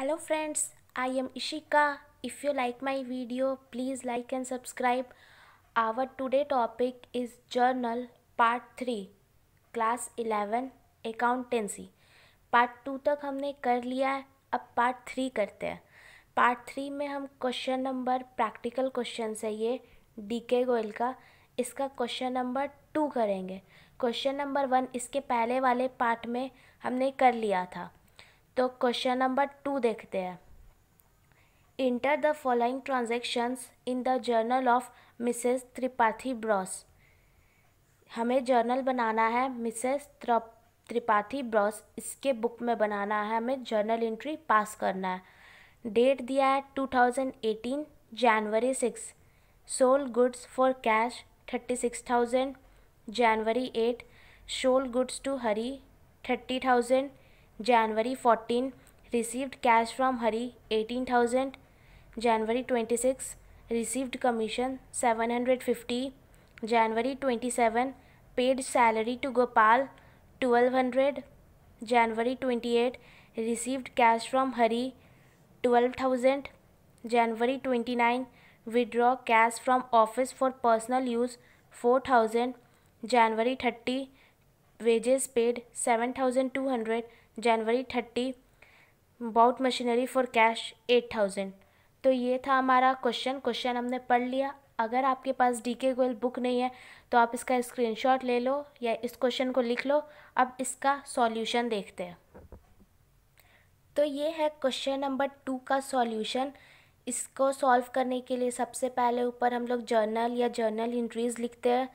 hello friends I am Ishika if you like my video please like and subscribe our today topic is journal part three class eleven accountancy part two तक हमने कर लिया है अब part three करते हैं part three में हम क्वेश्चन नंबर प्रैक्टिकल क्वेश्चन है ये के गोयल का इसका क्वेश्चन नंबर टू करेंगे क्वेश्चन नंबर वन इसके पहले वाले पार्ट में हमने कर लिया था तो क्वेश्चन नंबर टू देखते हैं enter the following transactions in the journal of Mrs Tripathi Bros हमें जर्नल बनाना है मिसेस त्रिपाठी ब्रॉस इसके बुक में बनाना है हमें जर्नल एंट्री पास करना है डेट दिया है 2018 January six sold goods for cash thirty six thousand January eight sold goods to Hari thirty thousand January 14 received cash from Hari 18000 January 26 received commission 750 January 27 paid salary to Gopal 1200 January 28 received cash from Hari 12000 January 29 withdraw cash from office for personal use 4000 January 30 wages paid 7200 January thirty bought machinery for cash eight thousand तो ये था हमारा question question हमने पढ़ लिया अगर आपके पास D के गोयल बुक नहीं है तो आप इसका शॉट ले लो या इस क्वेश्चन को लिख लो अब इसका सॉल्यूशन देखते हैं तो ये है क्वेश्चन नंबर टू का सॉल्यूशन इसको सॉल्व करने के लिए सबसे पहले ऊपर हम लोग जर्नल या जर्नल इंट्रीज लिखते हैं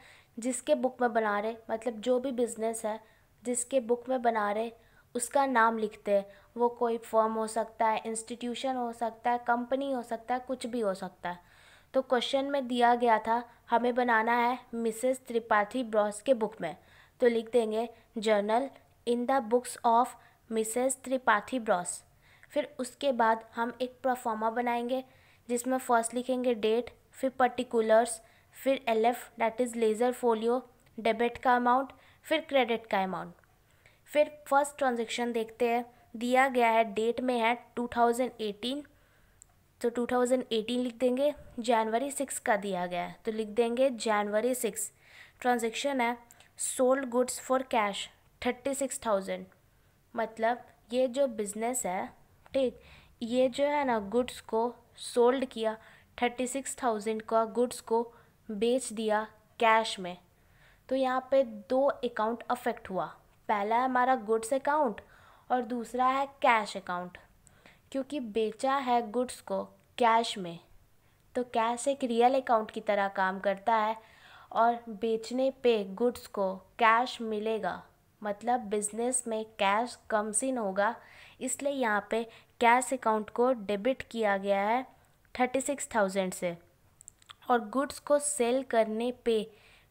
जिसके बुक में बना रहे मतलब जो भी बिज़नेस है जिसके बुक में बना रहे उसका नाम लिखते हैं वो कोई फर्म हो सकता है इंस्टीट्यूशन हो सकता है कंपनी हो सकता है कुछ भी हो सकता है तो क्वेश्चन में दिया गया था हमें बनाना है मिसेस त्रिपाठी ब्रॉस के बुक में तो लिख देंगे journal in the books of Mrs Tripathi Bros फिर उसके बाद हम एक प्रोफॉर्मा बनाएंगे जिसमें फर्स्ट लिखेंगे डेट फिर पर्टिकुलर्स फिर L F that is ledger folio debit का अमाउंट फिर क्रेडिट का अमाउंट फिर फर्स्ट ट्रांजेक्शन देखते हैं दिया गया है डेट में है 2018 तो 2018 लिख देंगे जनवरी सिक्स का दिया गया है तो लिख देंगे जनवरी सिक्स ट्रांजेक्शन है sold goods for cash thirty six thousand मतलब ये जो बिज़नेस है ठीक ये जो है ना गुड्स को सोल्ड किया थर्टी सिक्स थाउजेंड का गुड्स को बेच दिया कैश में तो यहाँ पे दो अकाउंट अफेक्ट हुआ पहला है हमारा गुड्स अकाउंट और दूसरा है कैश अकाउंट क्योंकि बेचा है गुड्स को कैश में तो कैश एक रियल अकाउंट की तरह काम करता है और बेचने पे गुड्स को कैश मिलेगा मतलब बिजनेस में कैश कम सीन होगा इसलिए यहाँ पे कैश अकाउंट को डेबिट किया गया है थर्टी सिक्स थाउजेंड से और गुड्स को सेल करने पे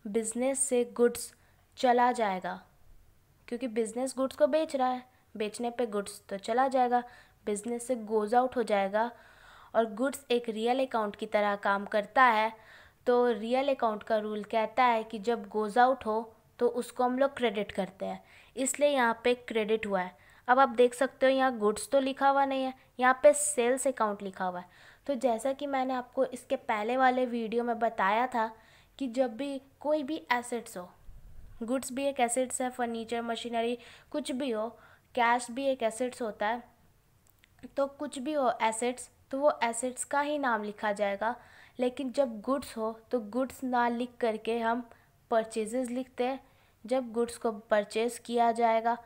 बिजनेस से गुड्स चला जाएगा क्योंकि बिज़नेस गुड्स को बेच रहा है बेचने पे गुड्स तो चला जाएगा बिज़नेस से गोज़ आउट हो जाएगा और गुड्स एक रियल अकाउंट की तरह काम करता है तो रियल अकाउंट का रूल कहता है कि जब गोज़ आउट हो तो उसको हम लोग क्रेडिट करते हैं इसलिए यहाँ पे क्रेडिट हुआ है अब आप देख सकते हो यहाँ गुड्स तो लिखा हुआ नहीं है यहाँ पे सेल्स अकाउंट लिखा हुआ है तो जैसा कि मैंने आपको इसके पहले वाले वीडियो में बताया था कि जब भी कोई भी एसेट्स हो गुड्स भी एक एसेट्स है फर्नीचर मशीनरी कुछ भी हो कैश भी एक एसेट्स होता है तो कुछ भी हो एसेट्स तो वो एसेट्स का ही नाम लिखा जाएगा लेकिन जब गुड्स हो तो गुड्स ना लिख करके हम परचेजेज लिखते हैं जब गुड्स को परचेज़ किया जाएगा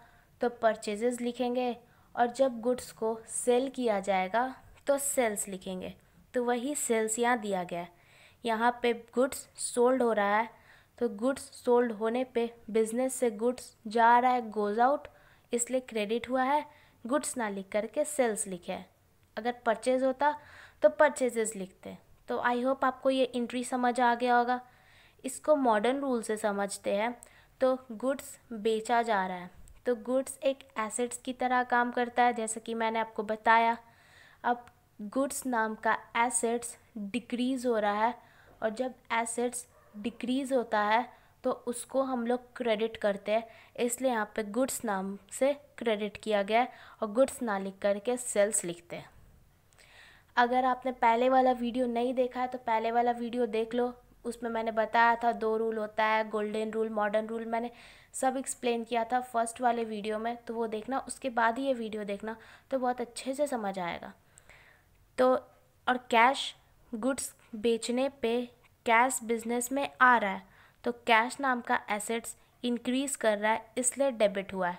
तो परचेजेज लिखेंगे और जब गुड्स को सेल किया जाएगा तो सेल्स लिखेंगे तो वही सेल्स यहाँ दिया गया है यहाँ पे गुड्स सोल्ड हो रहा है तो गुड्स सोल्ड होने पे बिजनेस से गुड्स जा रहा है गोज़ आउट इसलिए क्रेडिट हुआ है गुड्स ना लिख करके सेल्स लिखे अगर परचेज होता तो परचेजेस लिखते तो आई होप आपको ये इंट्री समझ आ गया होगा इसको मॉडर्न रूल से समझते हैं तो गुड्स बेचा जा रहा है तो गुड्स एक एसेट्स की तरह काम करता है जैसे कि मैंने आपको बताया अब गुड्स नाम का एसेट्स डिक्रीज़ हो रहा है और जब एसेट्स डिक्रीज़ होता है तो उसको हम लोग क्रेडिट करते हैं इसलिए यहाँ पे गुड्स नाम से क्रेडिट किया गया है और गुड्स ना लिख कर के सेल्स लिखते हैं अगर आपने पहले वाला वीडियो नहीं देखा है तो पहले वाला वीडियो देख लो उसमें मैंने बताया था दो रूल होता है गोल्डन रूल मॉडर्न रूल मैंने सब एक्सप्लेन किया था फर्स्ट वाले वीडियो में तो वो देखना उसके बाद ही ये वीडियो देखना तो बहुत अच्छे से समझ आएगा तो और कैश गुड्स बेचने पे कैश बिजनेस में आ रहा है तो कैश नाम का एसेट्स इंक्रीज कर रहा है इसलिए डेबिट हुआ है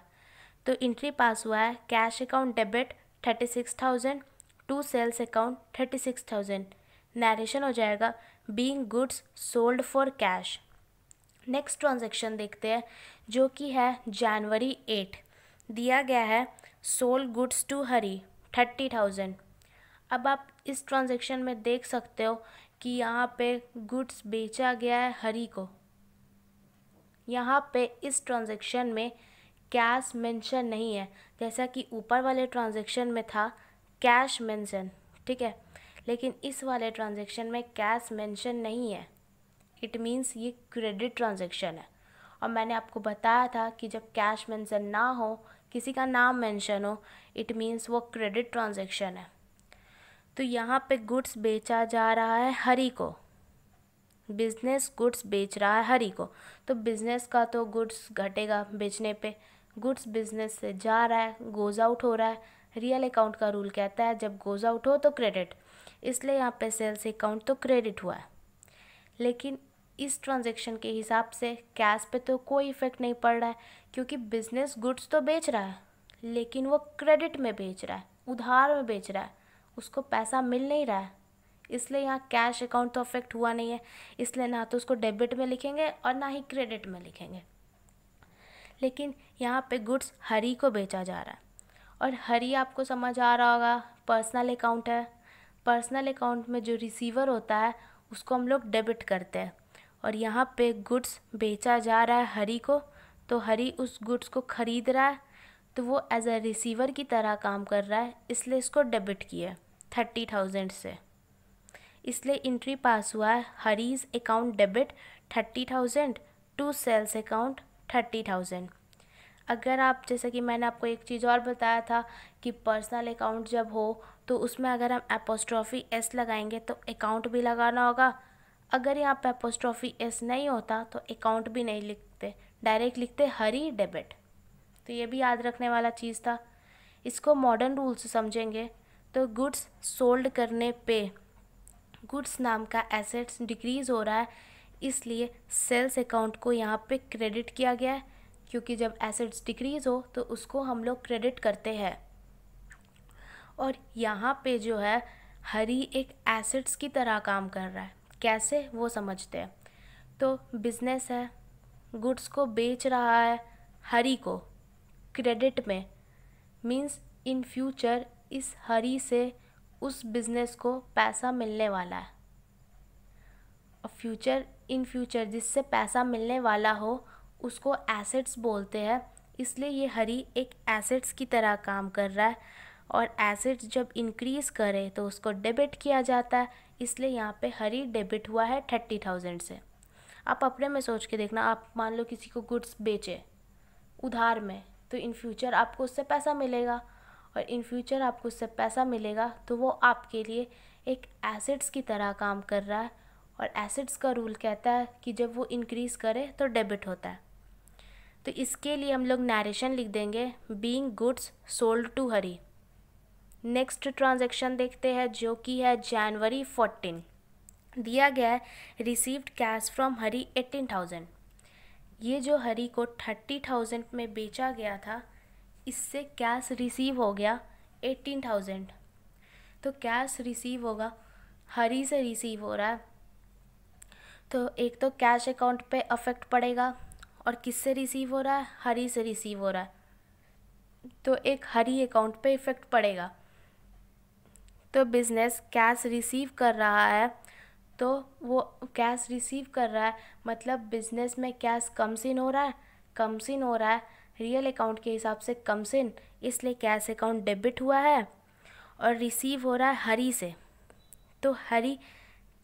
तो इंट्री पास हुआ है cash account debit thirty six thousand to sales account thirty six thousand narration हो जाएगा being goods sold for cash next transaction देखते हैं जो कि है जनवरी एट दिया गया है sold goods to Hari thirty thousand अब आप इस ट्रांजेक्शन में देख सकते हो कि यहाँ पे गुड्स बेचा गया है हरी को यहाँ पे इस ट्रांजेक्शन में कैश मेंशन नहीं है जैसा कि ऊपर वाले ट्रांजेक्शन में था कैश मेंशन ठीक है लेकिन इस वाले ट्रांजेक्शन में कैश मेंशन नहीं है इट मीन्स ये क्रेडिट ट्रांजेक्शन है और मैंने आपको बताया था कि जब कैश मेंशन ना हो किसी का नाम मेंशन हो इट मीन्स वो क्रेडिट ट्रांजेक्शन है तो यहाँ पे गुड्स बेचा जा रहा है हरी को बिजनेस गुड्स बेच रहा है हरी को तो बिजनेस का तो गुड्स घटेगा बेचने पे गुड्स बिजनेस से जा रहा है गोज आउट हो रहा है रियल अकाउंट का रूल कहता है जब गोज आउट हो तो क्रेडिट इसलिए यहाँ पे सेल्स अकाउंट तो क्रेडिट हुआ है लेकिन इस ट्रांजेक्शन के हिसाब से कैश पे तो कोई इफेक्ट नहीं पड़ रहा है क्योंकि बिजनेस गुड्स तो बेच रहा है लेकिन वो क्रेडिट में बेच रहा है उधार में बेच रहा है उसको पैसा मिल नहीं रहा है इसलिए यहाँ कैश अकाउंट तो अफेक्ट हुआ नहीं है इसलिए ना तो उसको डेबिट में लिखेंगे और ना ही क्रेडिट में लिखेंगे लेकिन यहाँ पे गुड्स हरी को बेचा जा रहा है और हरी आपको समझ आ रहा होगा पर्सनल अकाउंट है पर्सनल अकाउंट में जो रिसीवर होता है उसको हम लोग डेबिट करते हैं और यहाँ पे गुड्स बेचा जा रहा है हरी को तो हरी उस गुड्स को ख़रीद रहा है तो वो एज अ रिसीवर की तरह काम कर रहा है इसलिए इसको डेबिट किया है थर्टी थाउजेंड से इसलिए इंट्री पास हुआ है Hari's account debit thirty thousand to sales account thirty thousand अगर आप जैसे कि मैंने आपको एक चीज़ और बताया था कि पर्सनल अकाउंट जब हो तो उसमें अगर हम एपोस्ट्रॉफी एस लगाएंगे तो अकाउंट भी लगाना होगा अगर यहाँ पे एपोस्ट्रॉफी एस नहीं होता तो अकाउंट भी नहीं लिखते डायरेक्ट लिखते हरी डेबिट तो ये भी याद रखने वाला चीज़ था इसको मॉडर्न रूल्स समझेंगे तो गुड्स सोल्ड करने पे गुड्स नाम का एसेट्स डिक्रीज़ हो रहा है इसलिए सेल्स अकाउंट को यहाँ पे क्रेडिट किया गया है क्योंकि जब एसेट्स डिक्रीज़ हो तो उसको हम लोग क्रेडिट करते हैं और यहाँ पे जो है हरी एक एसेट्स की तरह काम कर रहा है कैसे वो समझते हैं तो बिज़नेस है गुड्स को बेच रहा है हरी को क्रेडिट में मींस इन फ्यूचर इस हरी से उस बिज़नेस को पैसा मिलने वाला है फ्यूचर इन फ्यूचर जिससे पैसा मिलने वाला हो उसको एसेट्स बोलते हैं इसलिए ये हरी एक एसेट्स की तरह काम कर रहा है और एसेट्स जब इंक्रीज़ करे तो उसको डेबिट किया जाता है इसलिए यहाँ पे हरी डेबिट हुआ है थर्टी थाउजेंड से आप अपने में सोच के देखना आप मान लो किसी को गुड्स बेचे उधार में तो इन फ्यूचर आपको उससे पैसा मिलेगा और इन फ्यूचर आपको उससे पैसा मिलेगा तो वो आपके लिए एक एसिड्स की तरह काम कर रहा है और एसिड्स का रूल कहता है कि जब वो इंक्रीज़ करे तो डेबिट होता है तो इसके लिए हम लोग नरेशन लिख देंगे being goods sold to Hari next transaction देखते हैं जो कि है जनवरी फोर्टीन दिया गया है received cash from Hari eighteen thousand ये जो हरी को थर्टी थाउजेंड में बेचा गया था इससे कैश रिसीव हो गया एटीन थाउजेंड तो कैश रिसीव होगा हरी से रिसीव हो रहा है तो एक तो कैश अकाउंट पे अफेक्ट पड़ेगा और किससे रिसीव हो रहा है हरी से रिसीव हो रहा है तो एक हरी अकाउंट पे इफ़ेक्ट पड़ेगा तो बिज़नेस कैश रिसीव कर रहा है तो वो कैश रिसीव कर रहा है मतलब बिज़नेस में कैश कम सीन हो रहा है कम सिन हो रहा है रियल अकाउंट के हिसाब से कम से इसलिए कैश अकाउंट डेबिट हुआ है और रिसीव हो रहा है हरी से तो हरी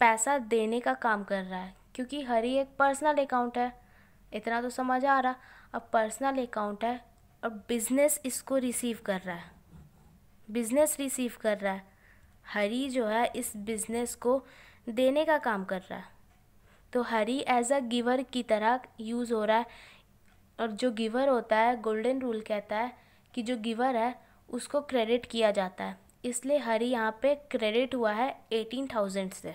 पैसा देने का काम कर रहा है क्योंकि हरी एक पर्सनल अकाउंट है इतना तो समझ आ रहा अब पर्सनल अकाउंट है और बिज़नेस इसको रिसीव कर रहा है बिज़नेस रिसीव कर रहा है हरी जो है इस बिज़नेस को देने का काम कर रहा है तो हरी एज अ गिवर की तरह यूज़ हो रहा है और जो गिवर होता है गोल्डन रूल कहता है कि जो गिवर है उसको क्रेडिट किया जाता है इसलिए हरी यहाँ पे क्रेडिट हुआ है एटीन थाउजेंड से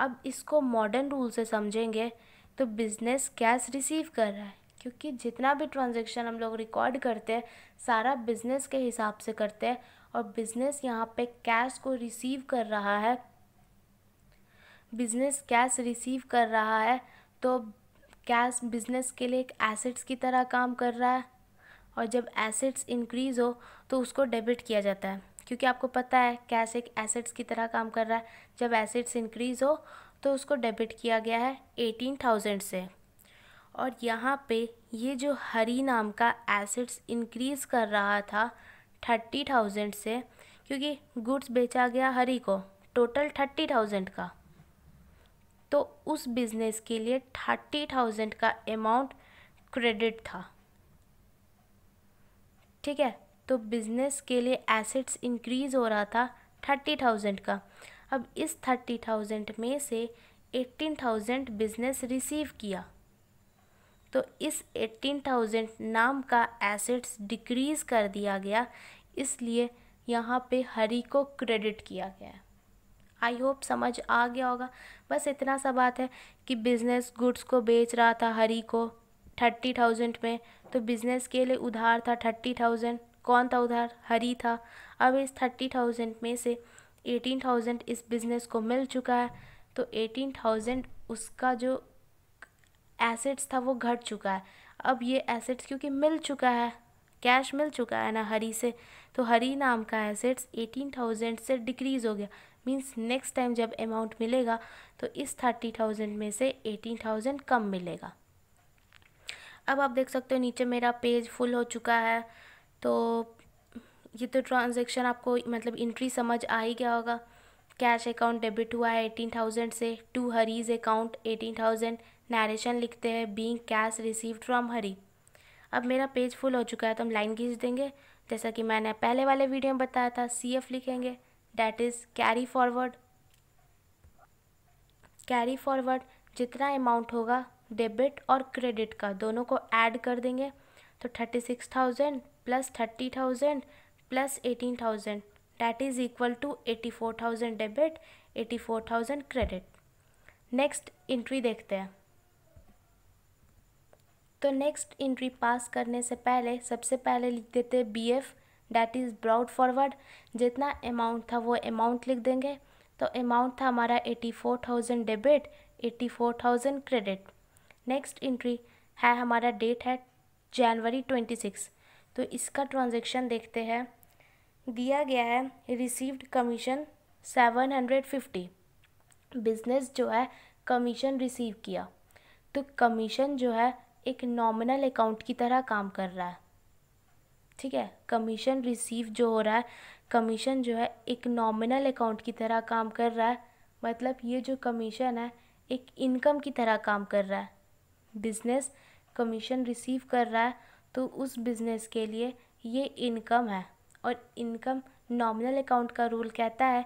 अब इसको मॉडर्न रूल से समझेंगे तो बिज़नेस कैश रिसीव कर रहा है क्योंकि जितना भी ट्रांजेक्शन हम लोग रिकॉर्ड करते हैं सारा बिज़नेस के हिसाब से करते हैं और बिज़नेस यहाँ पे कैश को रिसीव कर रहा है बिज़नेस कैश रिसीव कर रहा है तो कैश बिजनेस के लिए एक एसेट्स की तरह काम कर रहा है और जब एसेट्स इंक्रीज़ हो तो उसको डेबिट किया जाता है क्योंकि आपको पता है कैश एक एसेट्स की तरह काम कर रहा है जब एसेट्स इंक्रीज़ हो तो उसको डेबिट किया गया है एटीन थाउजेंड से और यहाँ पे ये जो हरी नाम का एसेट्स इंक्रीज़ कर रहा था थर्टी थाउजेंड से क्योंकि गुड्स बेचा गया हरी को टोटल थर्टी थाउजेंड का तो उस बिज़नेस के लिए थर्टी थाउजेंड का अमाउंट क्रेडिट था ठीक है तो बिज़नेस के लिए एसेट्स इंक्रीज़ हो रहा था थर्टी थाउजेंड का अब इस थर्टी थाउजेंड में से एट्टीन थाउजेंड बिज़नेस रिसीव किया तो इस एट्टीन थाउजेंड नाम का एसेट्स डिक्रीज़ कर दिया गया इसलिए यहाँ पे हरी को क्रेडिट किया गया आई होप समझ आ गया होगा बस इतना सा बात है कि बिज़नेस गुड्स को बेच रहा था हरी को थर्टी थाउजेंड में तो बिज़नेस के लिए उधार था थर्टी थाउजेंड कौन था उधार हरी था अब इस थर्टी थाउजेंड में से एटीन थाउजेंड इस बिज़नेस को मिल चुका है तो एटीन थाउजेंड उसका जो एसेट्स था वो घट चुका है अब ये एसेट्स क्योंकि मिल चुका है कैश मिल चुका है ना हरी से तो हरी नाम का एसेट्स एटीन थाउजेंड से डिक्रीज़ हो गया मीन्स नेक्स्ट टाइम जब अमाउंट मिलेगा तो इस थर्टी थाउजेंड में से एटीन थाउजेंड कम मिलेगा अब आप देख सकते हो नीचे मेरा पेज फुल हो चुका है तो ये तो ट्रांजेक्शन आपको मतलब इंट्री समझ आ ही गया होगा कैश अकाउंट डेबिट हुआ है एटीन थाउजेंड से to Hari's account eighteen thousand narration लिखते हैं being cash receive from Hari अब मेरा पेज फुल हो चुका है तो हम लाइन खींच देंगे जैसा कि मैंने पहले वाले वीडियो में बताया था सी एफ लिखेंगे that is carry forward carry forward जितना अमाउंट होगा डेबिट और क्रेडिट का दोनों को ऐड कर देंगे तो thirty six thousand plus thirty thousand plus eighteen thousand that is equal to eighty four thousand debit eighty four thousand credit next entry देखते हैं तो नेक्स्ट इंट्री पास करने से पहले सबसे पहले लिख देते हैं B F that is brought forward जितना अमाउंट था वो अमाउंट लिख देंगे तो अमाउंट था हमारा eighty four thousand debit eighty four thousand credit next entry है हमारा डेट है जनवरी ट्वेंटी सिक्स तो इसका ट्रांजेक्शन देखते हैं दिया गया है received commission seven hundred fifty business जो है कमीशन रिसीव किया तो कमीशन जो है एक नॉमिनल अकाउंट की तरह काम कर रहा है ठीक है कमीशन रिसीव जो हो रहा है कमीशन जो है एक नॉमिनल अकाउंट की तरह काम कर रहा है मतलब ये जो कमीशन है एक इनकम की तरह काम कर रहा है बिजनेस कमीशन रिसीव कर रहा है तो उस बिज़नेस के लिए ये इनकम है और इनकम नॉमिनल अकाउंट का रूल कहता है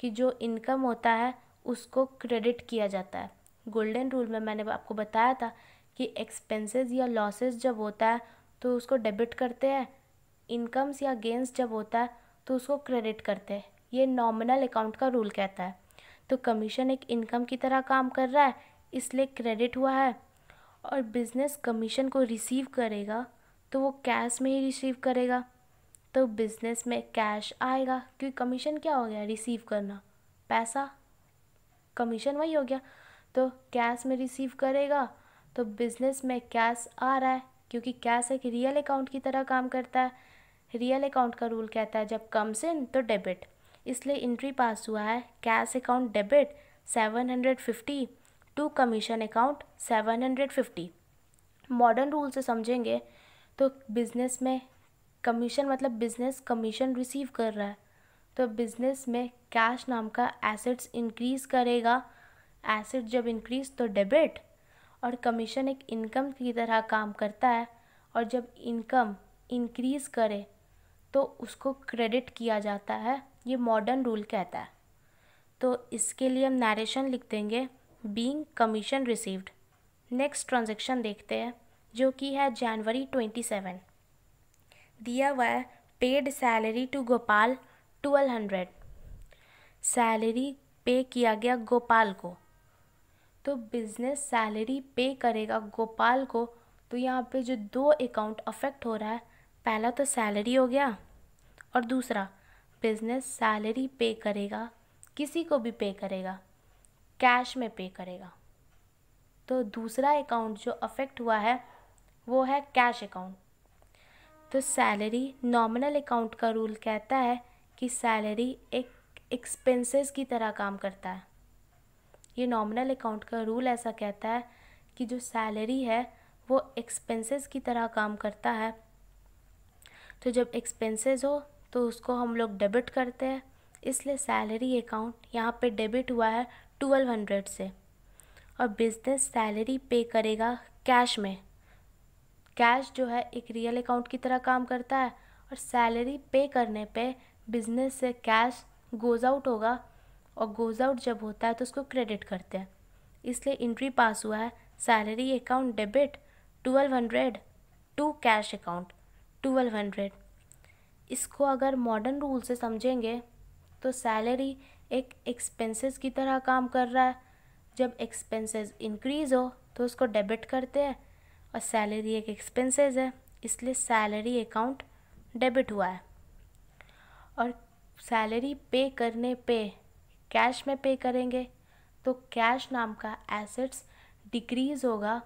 कि जो इनकम होता है उसको क्रेडिट किया जाता है गोल्डन रूल में मैंने आपको बताया था कि एक्सपेंसेस या लॉसेस जब होता है तो उसको डेबिट करते हैं इनकम्स या गेंस जब होता है तो उसको क्रेडिट करते हैं ये नॉमिनल अकाउंट का रूल कहता है तो कमीशन एक इनकम की तरह काम कर रहा है इसलिए क्रेडिट हुआ है और बिज़नेस कमीशन को रिसीव करेगा तो वो कैश में ही रिसीव करेगा तो बिज़नेस में कैश आएगा क्योंकि कमीशन क्या हो गया रिसीव करना पैसा कमीशन वही हो गया तो कैश में रिसीव करेगा तो बिज़नेस में कैश आ रहा है क्योंकि कैश एक रियल अकाउंट की तरह काम करता है रियल अकाउंट का रूल कहता है जब कम्स इन तो डेबिट इसलिए इंट्री पास हुआ है cash account debit seven hundred fifty to commission account seven hundred fifty modern rule से समझेंगे तो बिज़नेस में कमीशन मतलब बिज़नेस कमीशन रिसीव कर रहा है तो बिज़नेस में कैश नाम का एसेट्स इंक्रीज़ करेगा एसेट जब इंक्रीज़ तो डेबिट और कमीशन एक इनकम की तरह काम करता है और जब इनकम इंक्रीज़ करे तो उसको क्रेडिट किया जाता है ये मॉडर्न रूल कहता है तो इसके लिए हम नरेशन लिख देंगे being commission received next transaction देखते हैं जो कि है जनवरी ट्वेंटी सेवन दिया हुआ है paid salary to Gopal twelve hundred salary pay किया गया गोपाल को तो बिज़नेस सैलरी पे करेगा गोपाल को तो यहाँ पे जो दो अकाउंट अफेक्ट हो रहा है पहला तो सैलरी हो गया और दूसरा बिज़नेस सैलरी पे करेगा किसी को भी पे करेगा कैश में पे करेगा तो दूसरा अकाउंट जो अफेक्ट हुआ है वो है कैश अकाउंट तो सैलरी नॉमिनल अकाउंट का रूल कहता है कि सैलरी एक एक्सपेंसेस की तरह काम करता है ये नॉमिनल अकाउंट का रूल ऐसा कहता है कि जो सैलरी है वो एक्सपेंसेस की तरह काम करता है तो जब एक्सपेंसेस हो तो उसको हम लोग डेबिट करते हैं इसलिए सैलरी अकाउंट यहाँ पे डेबिट हुआ है ट्वेल्व हंड्रेड से और बिज़नेस सैलरी पे करेगा कैश में कैश जो है एक रियल अकाउंट की तरह काम करता है और सैलरी पे करने पे बिज़नेस से कैश गोज़ आउट होगा और गोज़ आउट जब होता है तो उसको क्रेडिट करते हैं इसलिए इंट्री पास हुआ है salary account debit twelve hundred to cash account twelve hundred इसको अगर मॉडर्न रूल से समझेंगे तो सैलरी एक एक्सपेंसेस की तरह काम कर रहा है जब एक्सपेंसेस इंक्रीज़ हो तो उसको डेबिट करते हैं और सैलरी एक एक्सपेंसेस है इसलिए सैलरी अकाउंट डेबिट हुआ है और सैलरी पे करने पे कैश में पे करेंगे तो कैश नाम का एसेट्स डिक्रीज़ होगा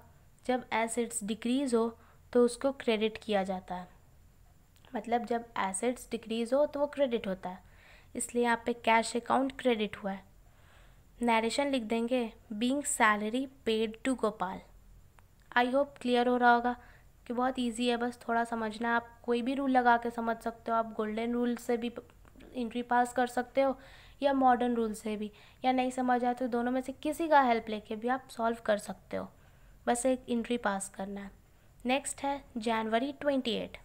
जब एसेट्स डिक्रीज़ हो तो उसको क्रेडिट किया जाता है मतलब जब एसेट्स डिक्रीज़ हो तो वो क्रेडिट होता है इसलिए यहाँ पे कैश अकाउंट क्रेडिट हुआ है नरेशन लिख देंगे being salary paid to Gopal I hope clear हो रहा होगा कि बहुत ईजी है बस थोड़ा समझना है आप कोई भी रूल लगा के समझ सकते हो आप गोल्डन रूल से भी इंट्री पास कर सकते हो या मॉडर्न रूल से भी या नहीं समझ आए तो दोनों में से किसी का हेल्प लेके भी आप सॉल्व कर सकते हो बस एक इंट्री पास करना है नेक्स्ट है जनवरी ट्वेंटी एट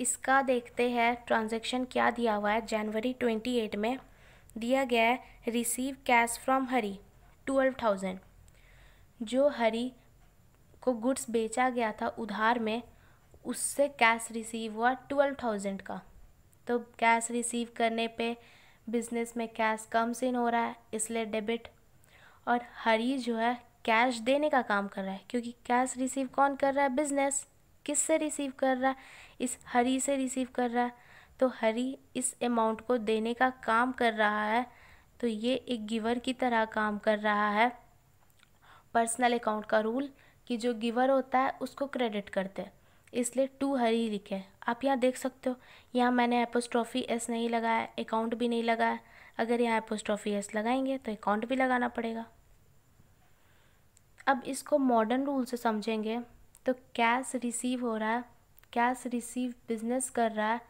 इसका देखते हैं ट्रांजैक्शन क्या दिया हुआ है जनवरी ट्वेंटी एट में दिया गया है receive cash from Hari twelve thousand जो हरी को गुड्स बेचा गया था उधार में उससे कैश रिसीव हुआ ट्वेल्व थाउजेंड का तो कैश रिसीव करने पे बिजनेस में कैश कम सीन हो रहा है इसलिए डेबिट और हरी जो है कैश देने का काम कर रहा है क्योंकि कैश रिसीव कौन कर रहा है बिजनेस किस से रिसीव कर रहा है इस हरी से रिसीव कर रहा है तो हरी इस अमाउंट को देने का काम कर रहा है तो ये एक गिवर की तरह काम कर रहा है पर्सनल अकाउंट का रूल कि जो गिवर होता है उसको क्रेडिट करते हैं इसलिए टू हरी लिखे आप यहाँ देख सकते हो यहाँ मैंने एपोस्ट्रॉफी एस नहीं लगाया अकाउंट भी नहीं लगाया अगर यहाँ एपोस्ट्रॉफी एस लगाएंगे तो अकाउंट भी लगाना पड़ेगा अब इसको मॉडर्न रूल से समझेंगे तो कैश रिसीव हो रहा है कैश रिसीव बिजनेस कर रहा है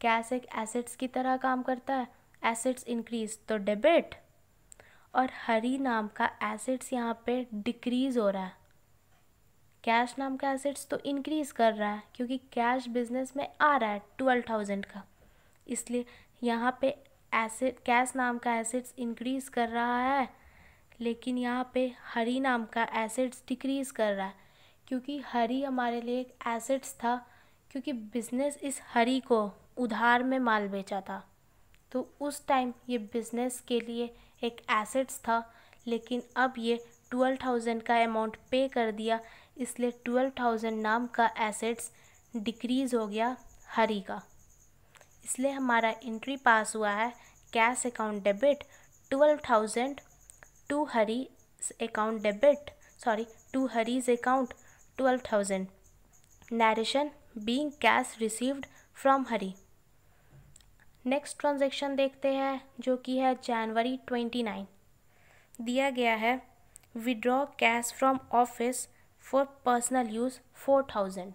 कैश एक एसेट्स की तरह काम करता है एसेट्स इंक्रीज तो डेबिट और हरी नाम का एसेट्स यहाँ पे डिक्रीज हो रहा है कैश नाम का एसेट्स तो इंक्रीज कर रहा है क्योंकि कैश बिजनेस में आ रहा है ट्वेल्व थाउजेंड का इसलिए यहाँ पे एसेट कैश नाम का एसेट्स इंक्रीज कर रहा है लेकिन यहाँ पे हरी नाम का एसेट्स डिक्रीज कर रहा है क्योंकि हरी हमारे लिए एक एसेट्स था क्योंकि बिज़नेस इस हरी को उधार में माल बेचा था तो उस टाइम ये बिज़नेस के लिए एक एसेट्स था लेकिन अब ये ट्वेल्व थाउजेंड का अमाउंट पे कर दिया इसलिए ट्वेल्व थाउजेंड नाम का एसेट्स डिक्रीज़ हो गया हरी का इसलिए हमारा एंट्री पास हुआ है cash account debit twelve thousand to Hari account debit sorry to Hari's account twelve thousand narration being cash received from Hari next transaction देखते हैं जो कि है जनवरी ट्वेंटी नाइन दिया गया है withdraw cash from office for personal use four thousand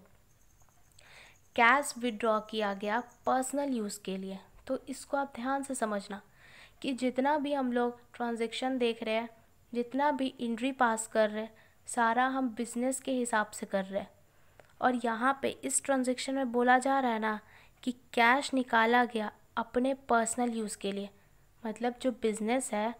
cash withdraw किया गया पर्सनल यूज़ के लिए तो इसको आप ध्यान से समझना कि जितना भी हम लोग ट्रांजेक्शन देख रहे हैं जितना भी इंट्री पास कर रहे हैं सारा हम बिज़नेस के हिसाब से कर रहे हैं और यहाँ पे इस ट्रांजेक्शन में बोला जा रहा है ना कि कैश निकाला गया अपने पर्सनल यूज़ के लिए मतलब जो बिज़नेस है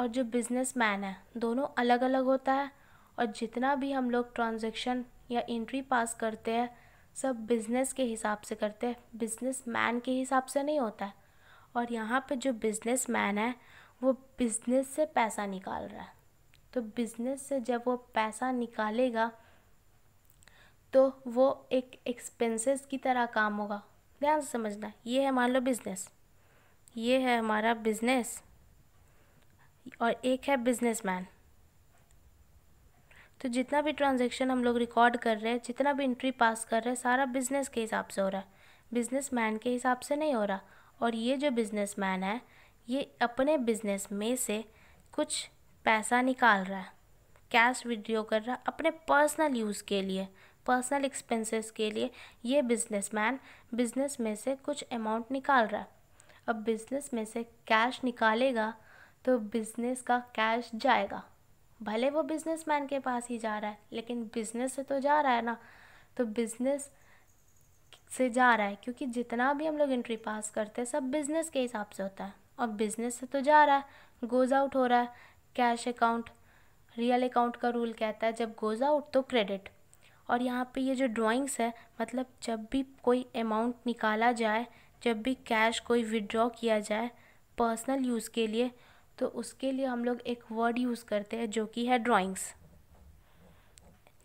और जो बिज़नेस मैन है दोनों अलग अलग होता है और जितना भी हम लोग ट्रांजेक्शन या इंट्री पास करते हैं सब बिज़नेस के हिसाब से करते हैं बिज़नेस मैन के हिसाब से नहीं होता है और यहाँ पे जो बिज़नेस मैन है वो बिज़नेस से पैसा निकाल रहा है तो बिज़नेस से जब वो पैसा निकालेगा तो वो एक एक्सपेंसेस की तरह काम होगा ध्यान से समझना ये है मान लो बिज़नेस ये है हमारा बिज़नेस और एक है बिजनेसमैन तो जितना भी ट्रांजेक्शन हम लोग रिकॉर्ड कर रहे हैं जितना भी इंट्री पास कर रहे हैं सारा बिज़नेस के हिसाब से हो रहा है बिजनेसमैन के हिसाब से नहीं हो रहा और ये जो बिजनेसमैन है ये अपने बिजनेस में से कुछ पैसा निकाल रहा है कैश विड्रॉ कर रहा है अपने पर्सनल यूज़ के लिए पर्सनल एक्सपेंसेस के लिए ये बिजनेसमैन बिजनेस में से कुछ अमाउंट निकाल रहा है अब बिजनेस में से कैश निकालेगा तो बिजनेस का कैश जाएगा भले वो बिजनेसमैन के पास ही जा रहा है लेकिन बिजनेस से तो जा रहा है ना तो बिजनेस से जा रहा है क्योंकि जितना भी हम लोग एंट्री पास करते हैं सब बिजनेस के हिसाब से होता है और बिजनेस से तो जा रहा है गोज़ आउट हो रहा है कैश अकाउंट रियल अकाउंट का रूल कहता है जब गोज़ आउट तो क्रेडिट और यहाँ पे ये जो ड्राइंग्स है मतलब जब भी कोई अमाउंट निकाला जाए जब भी कैश कोई विड्रॉ किया जाए पर्सनल यूज़ के लिए तो उसके लिए हम लोग एक वर्ड यूज़ करते हैं जो कि है ड्राइंग्स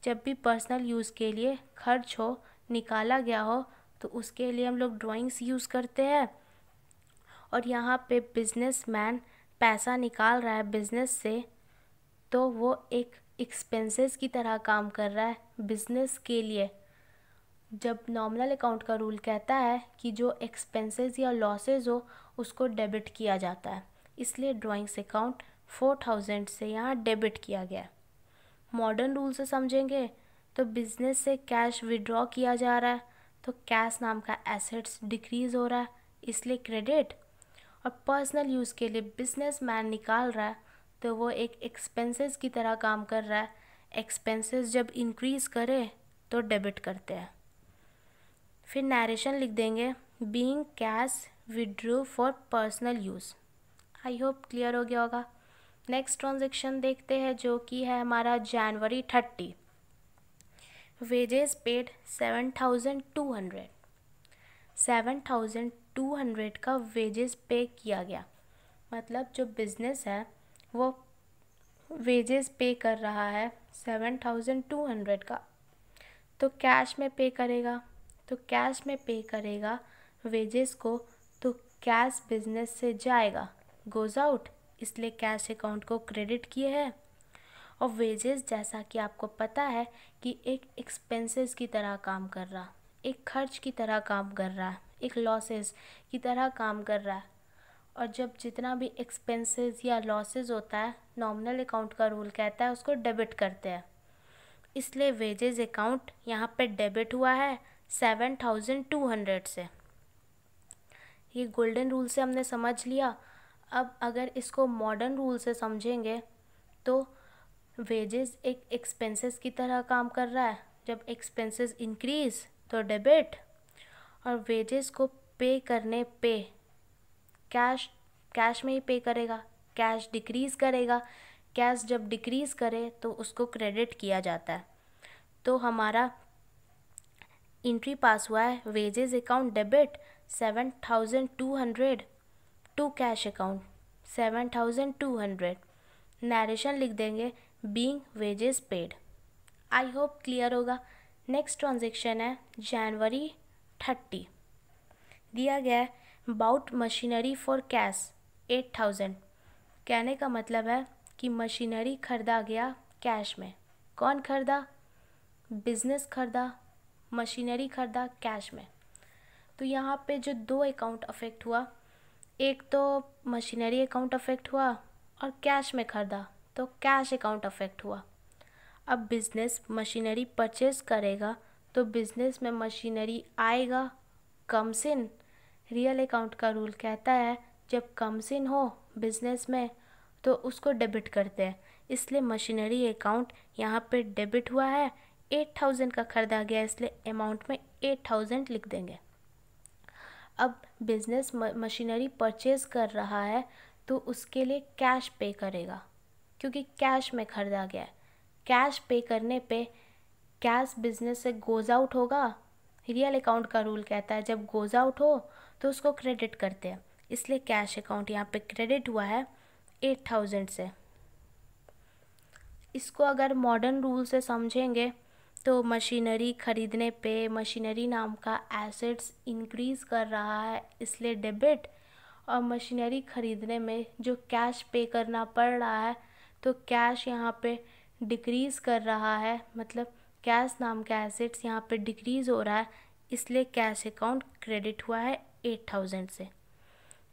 जब भी पर्सनल यूज़ के लिए खर्च हो निकाला गया हो तो उसके लिए हम लोग ड्राइंग्स यूज़ करते हैं और यहाँ पे बिजनेसमैन पैसा निकाल रहा है बिजनेस से तो वो एक एक्सपेंसेस की तरह काम कर रहा है बिजनेस के लिए जब नॉमिनल अकाउंट का रूल कहता है कि जो एक्सपेंसेस या लॉसेज हो उसको डेबिट किया जाता है इसलिए ड्राइंग्स अकाउंट फोर थाउजेंड से यहाँ डेबिट किया गया है मॉडर्न रूल से समझेंगे तो बिज़नेस से कैश विड्रॉ किया जा रहा है तो कैश नाम का एसेट्स डिक्रीज़ हो रहा है इसलिए क्रेडिट और पर्सनल यूज़ के लिए बिजनेस मैन निकाल रहा है तो वो एक एक्सपेंसेस की तरह काम कर रहा है एक्सपेंसेस जब इंक्रीज़ करे तो डेबिट करते हैं फिर नरेशन लिख देंगे being cash withdrew for personal use I hope clear हो गया होगा नेक्स्ट ट्रांजेक्शन देखते हैं जो कि है हमारा January thirty wages paid seven thousand two hundred seven thousand two hundred का वेजेस पे किया गया मतलब जो बिज़नेस है वो वेजेस पे कर रहा है सेवन थाउजेंड टू हंड्रेड का तो कैश में पे करेगा तो कैश में पे करेगा वेजेस को तो कैश बिजनेस से जाएगा गोज़ आउट इसलिए कैश अकाउंट को क्रेडिट किए है और वेजेस जैसा कि आपको पता है कि एक एक्सपेंसेस की तरह काम कर रहा एक खर्च की तरह काम कर रहा है एक लॉसेस की तरह काम कर रहा है और जब जितना भी एक्सपेंसेस या लॉसेस होता है नॉमिनल अकाउंट का रूल कहता है उसको डेबिट करते हैं इसलिए वेजेस अकाउंट यहाँ पे डेबिट हुआ है सेवन थाउजेंड टू हंड्रेड से ये गोल्डन रूल से हमने समझ लिया अब अगर इसको मॉडर्न रूल से समझेंगे तो वेजेस एक एक्सपेंसेस की तरह काम कर रहा है जब एक्सपेंसेस इंक्रीज तो डेबिट और वेजेस को पे करने पे कैश कैश में ही पे करेगा कैश डिक्रीज़ करेगा कैश जब डिक्रीज़ करे तो उसको क्रेडिट किया जाता है तो हमारा इंट्री पास हुआ है wages account debit seven thousand two hundred to cash account seven thousand two hundred narration लिख देंगे being wages paid I hope clear होगा नेक्स्ट ट्रांजेक्शन है जनवरी थर्टी दिया गया है bought machinery for cash eight thousand कहने का मतलब है कि मशीनरी खरीदा गया कैश में कौन खरीदा बिजनेस खरीदा मशीनरी खरीदा कैश में तो यहाँ पे जो दो अकाउंट अफेक्ट हुआ एक तो मशीनरी अकाउंट अफेक्ट हुआ और कैश में खरीदा तो कैश अकाउंट अफेक्ट हुआ अब बिज़नेस मशीनरी परचेज करेगा तो बिज़नेस में मशीनरी आएगा कम से रियल अकाउंट का रूल कहता है जब सिन हो बिजनेस में तो उसको डेबिट करते हैं इसलिए मशीनरी अकाउंट यहाँ पे डेबिट हुआ है एट थाउजेंड का खरीदा गया इसलिए अमाउंट में एट थाउजेंड लिख देंगे अब बिजनेस मशीनरी परचेज कर रहा है तो उसके लिए कैश पे करेगा क्योंकि कैश में खरीदा गया है कैश पे करने पे कैश बिजनेस से गोज आउट होगा रियल अकाउंट का रूल कहता है जब गोज आउट हो तो उसको क्रेडिट करते हैं इसलिए कैश अकाउंट यहाँ पे क्रेडिट हुआ है एट थाउजेंड से इसको अगर मॉडर्न रूल से समझेंगे तो मशीनरी ख़रीदने पे मशीनरी नाम का एसेट्स इंक्रीज़ कर रहा है इसलिए डेबिट और मशीनरी ख़रीदने में जो कैश पे करना पड़ रहा है तो कैश यहाँ पे डिक्रीज़ कर रहा है मतलब कैश नाम का एसेट्स यहाँ पे डिक्रीज़ हो रहा है इसलिए कैश अकाउंट क्रेडिट हुआ है एट थाउजेंड से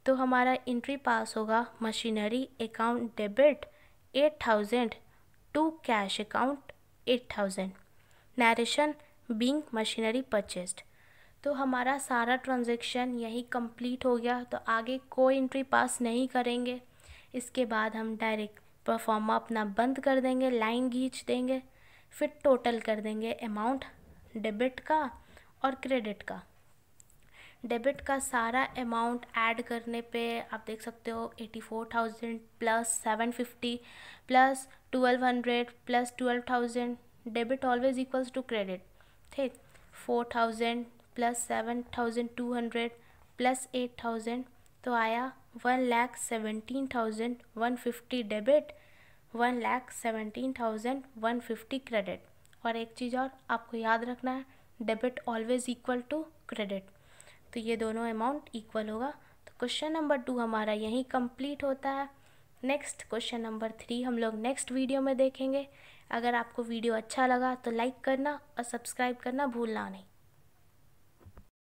तो हमारा इंट्री पास होगा machinery account debit eight thousand to cash account eight thousand narration being machinery purchased तो हमारा सारा ट्रांजेक्शन यही कंप्लीट हो गया तो आगे कोई इंट्री पास नहीं करेंगे इसके बाद हम डायरेक्ट परफॉर्म अपना बंद कर देंगे लाइन खींच देंगे फिर टोटल कर देंगे अमाउंट डेबिट का और क्रेडिट का डेबिट का सारा अमाउंट ऐड करने पे आप देख सकते हो eighty four thousand plus seven fifty plus twelve hundred plus twelve thousand debit always equals to credit ठीक four thousand plus seven thousand two hundred plus eight thousand तो आया one lakh seventeen thousand one fifty debit one lakh seventeen thousand one fifty credit और एक चीज़ और आपको याद रखना है debit always equal to credit तो ये दोनों अमाउंट इक्वल होगा तो क्वेश्चन नंबर टू हमारा यहीं कंप्लीट होता है नेक्स्ट क्वेश्चन नंबर थ्री हम लोग नेक्स्ट वीडियो में देखेंगे अगर आपको वीडियो अच्छा लगा तो लाइक करना और सब्सक्राइब करना भूलना नहीं